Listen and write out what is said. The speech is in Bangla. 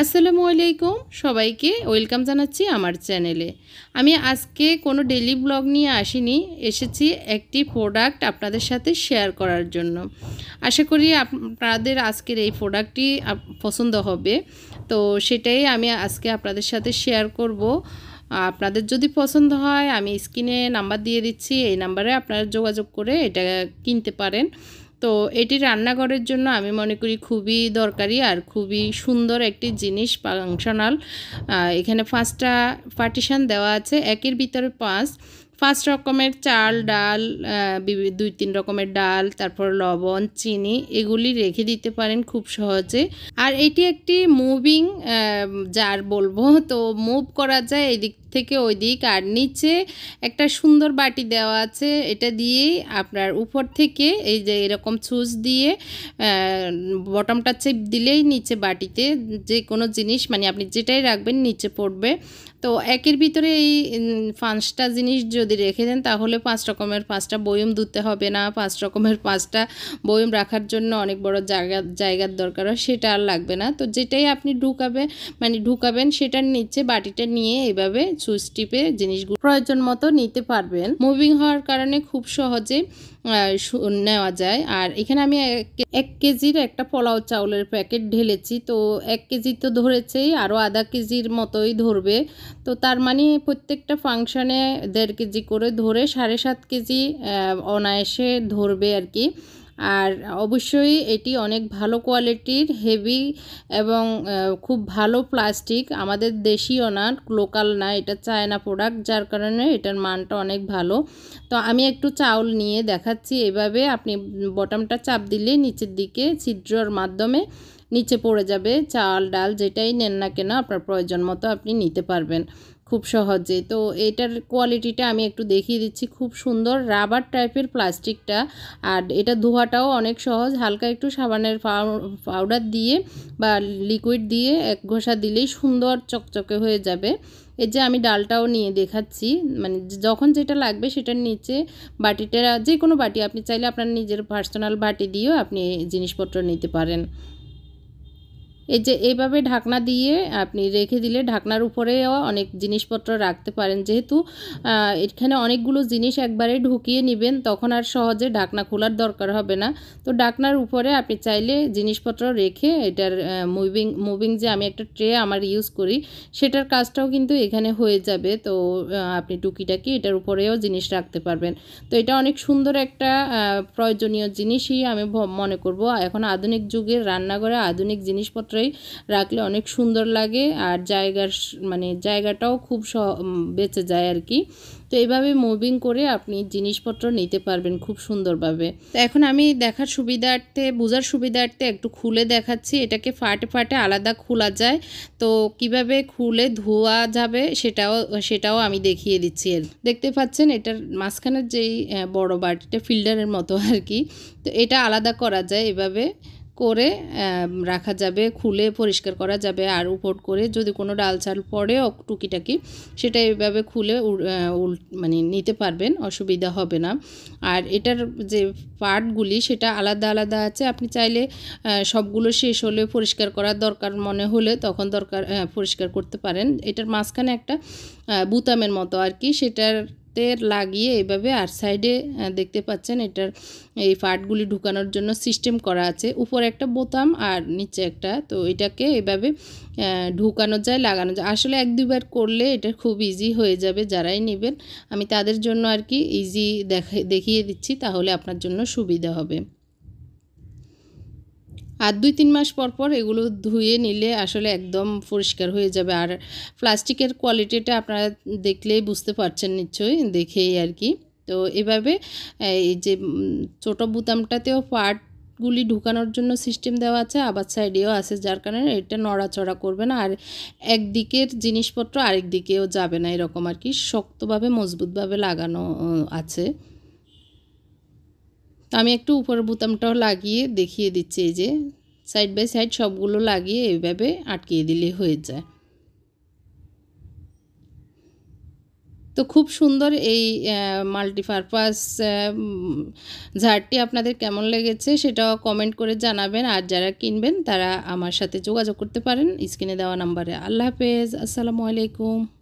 আসসালামু আলাইকুম সবাইকে ওয়েলকাম জানাচ্ছি আমার চ্যানেলে আমি আজকে কোনো ডেলি ব্লগ নিয়ে আসিনি এসেছি একটি প্রোডাক্ট আপনাদের সাথে শেয়ার করার জন্য আশা করি আপনাদের আজকের এই প্রোডাক্টটি পছন্দ হবে তো সেটাই আমি আজকে আপনাদের সাথে শেয়ার করব আপনাদের যদি পছন্দ হয় আমি স্ক্রিনে নাম্বার দিয়ে দিচ্ছি এই নাম্বারে আপনারা যোগাযোগ করে এটা কিনতে পারেন তো এটি রান্নাঘরের জন্য আমি মনে করি খুবই দরকারি আর খুবই সুন্দর একটি জিনিস ফাংশনাল এখানে পাঁচটা পার্টিশান দেওয়া আছে একের ভিতরে পাঁচ পাঁচ রকমের চাল ডাল দুই তিন রকমের ডাল তারপর লবণ চিনি এগুলি রেখে দিতে পারেন খুব সহজে আর এটি একটি মুভিং যার বলবো তো মুভ করা যায় এদিক থেকে ওই দিক আর নিচে একটা সুন্দর বাটি দেওয়া আছে এটা দিয়েই আপনার উপর থেকে এই যে এরকম সুচ দিয়ে বটমটা চেপ দিলেই নিচে বাটিতে যে কোনো জিনিস মানে আপনি যেটাই রাখবেন নিচে পড়বে তো একের ভিতরে এই পাঁচটা জিনিস যদি রেখে দেন তাহলে পাঁচ রকমের পাঁচটা বয়ম ধুতে হবে না পাঁচ রকমের পাঁচটা বয়ম রাখার জন্য অনেক বড় জায়গা জায়গার দরকার হয় সেটা আর লাগবে না তো যেটাই আপনি ঢুকাবে মানে ঢুকাবেন সেটার নিচে বাটিটা নিয়ে এভাবে সুইচ টিপে জিনিসগুলো প্রয়োজন মতো নিতে পারবেন মুভিং হওয়ার কারণে খুব সহজে নেওয়া যায় আর এখানে আমি এক কেজির একটা পোলাও চাউলের প্যাকেট ঢেলেছি তো এক কেজি তো ধরেছেই আরও আধা কেজির মতোই ধরবে তো তার মানে প্রত্যেকটা ফাংশানে দেড় কেজি করে ধরে সাড়ে সাত কেজি অনায়াসে ধরবে আর কি আর অবশ্যই এটি অনেক ভালো কোয়ালিটির হেভি এবং খুব ভালো প্লাস্টিক আমাদের দেশীয় না লোকাল না এটা চায়না প্রোডাক্ট যার কারণে এটার মানটা অনেক ভালো তো আমি একটু চাউল নিয়ে দেখাচ্ছি এভাবে আপনি বটমটা চাপ দিলে নিচের দিকে ছিদ্রর মাধ্যমে নিচে পড়ে যাবে চাল ডাল যেটাই নেন না কেন আপনার প্রয়োজন মতো আপনি নিতে পারবেন খুব সহজে তো এটার কোয়ালিটিটা আমি একটু দেখিয়ে দিচ্ছি খুব সুন্দর রাবার টাইপের প্লাস্টিকটা আর এটা ধোয়াটাও অনেক সহজ হালকা একটু সাবানের পাউডার দিয়ে বা লিকুইড দিয়ে এক ঘষা দিলেই সুন্দর চকচকে হয়ে যাবে এর যে আমি ডালটাও নিয়ে দেখাচ্ছি মানে যখন যেটা লাগবে সেটার নিচে বাটিটা যে কোনো বাটি আপনি চাইলে আপনার নিজের পার্সোনাল বাটি দিয়েও আপনি জিনিসপত্র নিতে পারেন এই যে এইভাবে ঢাকনা দিয়ে আপনি রেখে দিলে ঢাকনার উপরেও অনেক জিনিসপত্র রাখতে পারেন যেহেতু এখানে অনেকগুলো জিনিস একবারে ঢুকিয়ে নেবেন তখন আর সহজে ঢাকনা খোলার দরকার হবে না তো ঢাকনার উপরে আপনি চাইলে জিনিসপত্র রেখে এটার মুভিং মুভিং যে আমি একটা ট্রে আমার ইউজ করি সেটার কাজটাও কিন্তু এখানে হয়ে যাবে তো আপনি টুকিটাকি এটার উপরেও জিনিস রাখতে পারবেন তো এটা অনেক সুন্দর একটা প্রয়োজনীয় জিনিসই আমি মনে করব এখন আধুনিক যুগের রান্নাঘরে আধুনিক জিনিসপত্র পাত্রেই রাখলে অনেক সুন্দর লাগে আর জায়গার মানে জায়গাটাও খুব বেঁচে যায় আর কি তো এইভাবে মুভিং করে আপনি জিনিসপত্র নিতে পারবেন খুব সুন্দরভাবে তো এখন আমি দেখার সুবিধার্থে বোঝার সুবিধার্থে একটু খুলে দেখাচ্ছি এটাকে ফাটে ফাটে আলাদা খোলা যায় তো কিভাবে খুলে ধোয়া যাবে সেটাও সেটাও আমি দেখিয়ে দিচ্ছি দেখতে পাচ্ছেন এটার মাঝখানের যেই বড় বাটিটা ফিল্টারের মতো আর কি তো এটা আলাদা করা যায় এভাবে করে রাখা যাবে খুলে পরিষ্কার করা যাবে আর উপর করে যদি কোনো ডাল চাল পড়ে টুকিটাকি সেটা এভাবে খুলে মানে নিতে পারবেন অসুবিধা হবে না আর এটার যে পার্টগুলি সেটা আলাদা আলাদা আছে আপনি চাইলে সবগুলো শেষ হলে পরিষ্কার করার দরকার মনে হলে তখন দরকার পরিষ্কার করতে পারেন এটার মাঝখানে একটা বুতামের মতো আর কি সেটার তের লাগিয়ে এভাবে আর সাইডে দেখতে পাচ্ছেন এটার এই পার্টগুলি ঢুকানোর জন্য সিস্টেম করা আছে উপরে একটা বোতাম আর নিচে একটা তো এটাকে এভাবে ঢুকানো যায় লাগানো যায় আসলে এক দুবার করলে এটা খুব ইজি হয়ে যাবে যারাই নেবেন আমি তাদের জন্য আর কি ইজি দেখা দেখিয়ে দিচ্ছি তাহলে আপনার জন্য সুবিধা হবে আর দুই তিন মাস পর পর এগুলো ধুয়ে নিলে আসলে একদম পরিষ্কার হয়ে যাবে আর প্লাস্টিকের কোয়ালিটিটা আপনারা দেখলেই বুঝতে পারছেন নিশ্চয়ই দেখেই আর কি তো এভাবে এই যে ছোটো বুতামটাতেও পার্ট গুলি ঢুকানোর জন্য সিস্টেম দেওয়া আছে আবার সাইডেও আছে যার কারণে এটা নড়াচড়া করবে না আর একদিকের জিনিসপত্র আরেক দিকেও যাবে না এরকম আর কি শক্তভাবে মজবুতভাবে লাগানো আছে তো আমি একটু উপরের বোতামটাও লাগিয়ে দেখিয়ে দিচ্ছি এই যে সাইড বাই সাইড সবগুলো লাগিয়ে এইভাবে আটকিয়ে দিলে হয়ে যায় তো খুব সুন্দর এই মাল্টিপারপাস ঝাড়টি আপনাদের কেমন লেগেছে সেটা কমেন্ট করে জানাবেন আর যারা কিনবেন তারা আমার সাথে যোগাযোগ করতে পারেন স্ক্রিনে দেওয়া নাম্বারে আল্লাহ হাফেজ আসসালামু আলাইকুম